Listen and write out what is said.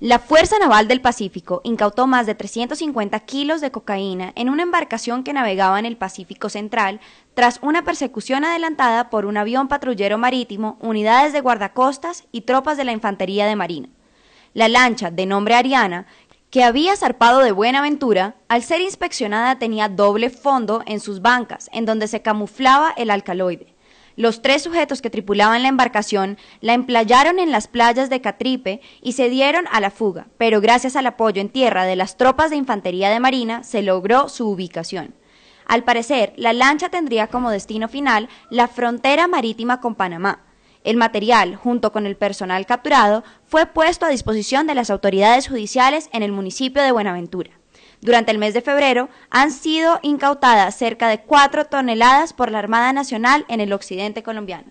La Fuerza Naval del Pacífico incautó más de 350 kilos de cocaína en una embarcación que navegaba en el Pacífico Central tras una persecución adelantada por un avión patrullero marítimo, unidades de guardacostas y tropas de la Infantería de Marina. La lancha, de nombre Ariana, que había zarpado de Buenaventura, al ser inspeccionada tenía doble fondo en sus bancas, en donde se camuflaba el alcaloide. Los tres sujetos que tripulaban la embarcación la emplayaron en las playas de Catripe y se dieron a la fuga, pero gracias al apoyo en tierra de las tropas de infantería de marina se logró su ubicación. Al parecer, la lancha tendría como destino final la frontera marítima con Panamá. El material, junto con el personal capturado, fue puesto a disposición de las autoridades judiciales en el municipio de Buenaventura. Durante el mes de febrero han sido incautadas cerca de 4 toneladas por la Armada Nacional en el occidente colombiano.